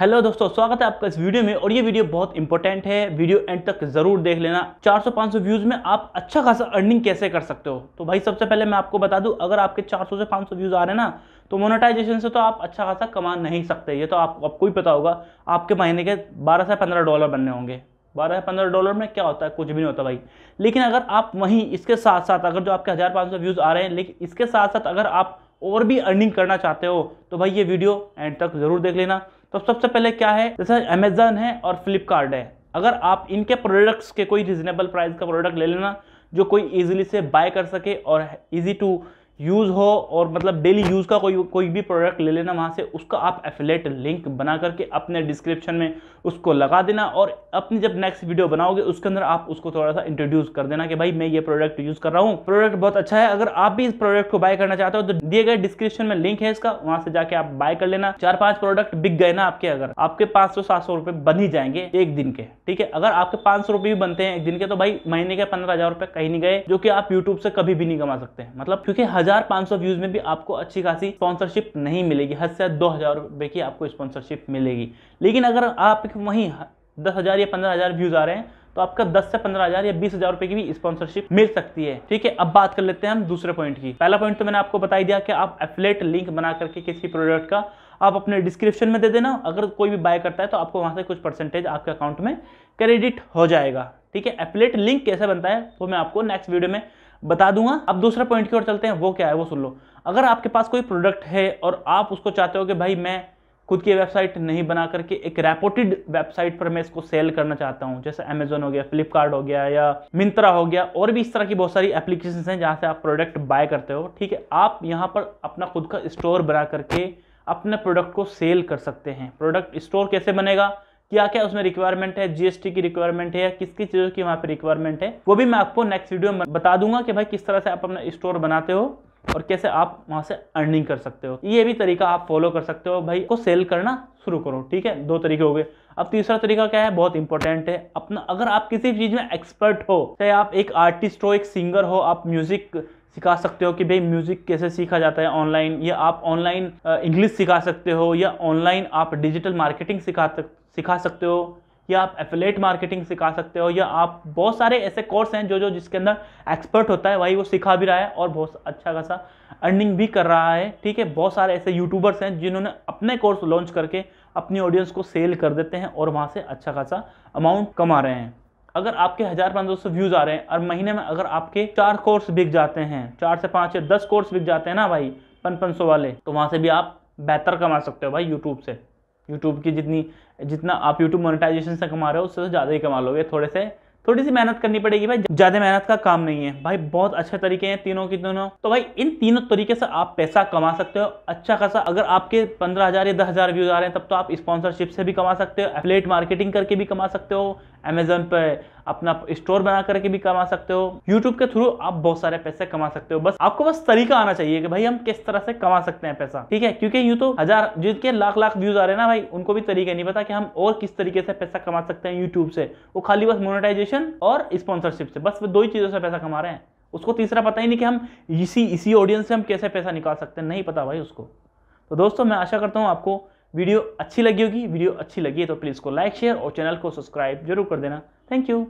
hello दोस्तों स्वागत है आपका इस वीडियो में और ये वीडियो बहुत इंपॉर्टेंट है वीडियो एंड तक जरूर देख लेना 400-500 व्यूज में आप अच्छा खासा अर्निंग कैसे कर सकते हो तो भाई सबसे पहले मैं आपको बता दूं अगर आपके 400 से 500 व्यूज आ रहे हैं ना तो मोनेटाइजेशन से तो आप अच्छा खासा कमा नहीं सकते ये तो आप, आपको ही पता होगा आपके महीने के बारह से पंद्रह डॉलर बनने होंगे बारह या पंद्रह डॉलर में क्या होता है कुछ भी नहीं होता भाई लेकिन अगर आप वहीं इसके साथ साथ अगर जो आपके हज़ार पाँच सौ व्यूज़ आ रहे हैं लेकिन इसके साथ साथ अगर आप और भी अर्निंग करना चाहते हो तो भाई ये वीडियो एंड तक ज़रूर देख लेना तो सबसे पहले क्या है जैसे अमेजन है और फ्लिपकार्ट है अगर आप इनके प्रोडक्ट्स के कोई रिजनेबल प्राइस का प्रोडक्ट ले लेना जो कोई ईजिली से बाय कर सके और ईजी टू यूज़ हो और मतलब डेली यूज़ का कोई कोई भी प्रोडक्ट ले लेना वहाँ से उसका आप एफिलेट लिंक बना करके अपने डिस्क्रिप्शन में उसको लगा देना और अपनी जब नेक्स्ट वीडियो बनाओगे उसके अंदर आप उसको थोड़ा सा इंट्रोड्यूस कर देना कि भाई मैं ये प्रोडक्ट यूज़ कर रहा हूँ प्रोडक्ट बहुत अच्छा है अगर आप भी इस प्रोडक्ट को बाय करना चाहते हो तो दिए गए डिस्क्रिप्शन में लिंक है इसका वहाँ से जाके आप बाय कर लेना चार पाँच प्रोडक्ट बिक गए ना आपके अगर आपके पाँच सौ सात सौ रुपये बन ही जाएंगे एक दिन के ठीक है अगर आपके पाँच सौ रुपये भी बनते हैं एक दिन के तो भाई महीने के पंद्रह हज़ार रुपये कहीं नहीं गए जो कि आप यूट्यूब से कभी भी नहीं कमा सकते मतलब क्योंकि पांच सौ व्यूज में भी आपको अच्छी खासी स्पॉन्सरशिप नहीं मिलेगी हद से दो हजार रुपए की आपको स्पॉन्सरशिप मिलेगी लेकिन अगर आप वहीं दस हज़ार या पंद्रह हज़ार व्यूज़ आ रहे हैं तो आपका 10 से 15000 या बीस हजार रुपए की भी स्पॉन्सरशिप मिल सकती है ठीक है अब बात कर लेते हैं हम दूसरे पॉइंट की पहला पॉइंट तो मैंने आपको बताई दिया कि आप एफलेट लिंक बना करके किसी प्रोडक्ट का आप अपने डिस्क्रिप्शन में दे देना अगर कोई भी बाय करता है तो आपको वहां से कुछ परसेंटेज आपके अकाउंट में क्रेडिट हो जाएगा ठीक है एफलेट लिंक कैसे बनता है वो तो मैं आपको नेक्स्ट वीडियो में बता दूंगा अब दूसरे पॉइंट की ओर चलते हैं वो क्या है वो सुन लो अगर आपके पास कोई प्रोडक्ट है और आप उसको चाहते हो कि भाई मैं खुद की वेबसाइट नहीं बना करके एक रेपोटेड वेबसाइट पर मैं इसको सेल करना चाहता हूँ जैसे अमेजोन हो गया फ्लिपकार्ट हो गया या मिंत्रा हो गया और भी इस तरह की बहुत सारी एप्लीकेशन हैं जहाँ से आप प्रोडक्ट बाय करते हो ठीक है आप यहाँ पर अपना खुद का स्टोर बना करके अपने प्रोडक्ट को सेल कर सकते हैं प्रोडक्ट स्टोर कैसे बनेगा क्या क्या उसमें रिक्वायरमेंट है जीएसटी की रिक्वायरमेंट है या किस किस चीज़ों की वहाँ पर रिक्वायरमेंट है वो भी मैं आपको नेक्स्ट वीडियो में बता दूंगा कि भाई किस तरह से आप अपना स्टोर बनाते हो और कैसे आप वहाँ से अर्निंग कर सकते हो ये भी तरीका आप फॉलो कर सकते हो भाई को सेल करना शुरू करो ठीक है दो तरीके हो गए अब तीसरा तरीका क्या है बहुत इंपॉर्टेंट है अपना अगर आप किसी चीज़ में एक्सपर्ट हो चाहे आप एक आर्टिस्ट हो एक सिंगर हो आप म्यूजिक सिखा सकते हो कि भाई म्यूज़िक कैसे सीखा जाता है ऑनलाइन या आप ऑनलाइन इंग्लिश सिखा सकते हो या ऑनलाइन आप डिजिटल मार्केटिंग सिखा सिखा सकते हो या आप एफिलेट मार्केटिंग सिखा सकते हो या आप बहुत सारे ऐसे कोर्स हैं जो जो जिसके अंदर एक्सपर्ट होता है वही वो सिखा भी रहा है और बहुत अच्छा खासा अर्निंग भी कर रहा है ठीक है बहुत सारे ऐसे यूट्यूबर्स हैं जिन्होंने अपने कोर्स लॉन्च करके अपनी ऑडियंस को सेल कर देते हैं और वहाँ से अच्छा खासा अमाउंट कमा रहे हैं अगर आपके हजार पंद्रह सौ व्यूज आ रहे हैं और महीने में अगर आपके चार कोर्स बिक जाते हैं चार से पाँच या दस कोर्स बिक जाते हैं ना भाई पन पन सौ वाले तो वहाँ से भी आप बेहतर कमा सकते हो भाई यूट्यूब से यूट्यूब की जितनी जितना आप यूट्यूब मोनिटाइजेशन से कमा रहे हो उससे तो ज़्यादा ही कमा लोगे थोड़े से थोड़ी सी मेहनत करनी पड़ेगी भाई ज़्यादा मेहनत का काम नहीं है भाई बहुत अच्छे तरीके हैं तीनों के तीनों तो भाई इन तीनों तरीके से आप पैसा कमा सकते हो अच्छा खासा अगर आपके पंद्रह हज़ार या दस हज़ार व्यूज़ आ रहे हैं तब तो आप स्पॉन्सरशिप से भी कमा सकते हो एफलेट मार्केटिंग करके भी कमा सकते हो अमेजोन पर अपना स्टोर बना करके भी कमा सकते हो यूट्यूब के थ्रू आप बहुत सारे पैसे कमा सकते हो बस आपको बस तरीका आना चाहिए कि भाई हम किस तरह से कमा सकते हैं पैसा ठीक है क्योंकि यूँ तो हजार जिनके लाख लाख व्यूज आ रहे हैं ना भाई उनको भी तरीका नहीं पता कि हम और किस तरीके से पैसा कमा सकते हैं यूट्यूब से वो खाली बस मोनिटाइजेशन और स्पॉन्सरशिप से बस दो ही चीज़ों से पैसा कमा रहे हैं उसको तीसरा पता ही नहीं कि हम इसी इसी ऑडियंस से हम कैसे पैसा निकाल सकते हैं नहीं पता भाई उसको तो दोस्तों मैं आशा करता हूँ आपको वीडियो अच्छी लगी होगी वीडियो अच्छी लगी है तो प्लीज़ को लाइक शेयर और चैनल को सब्सक्राइब जरूर कर देना थैंक यू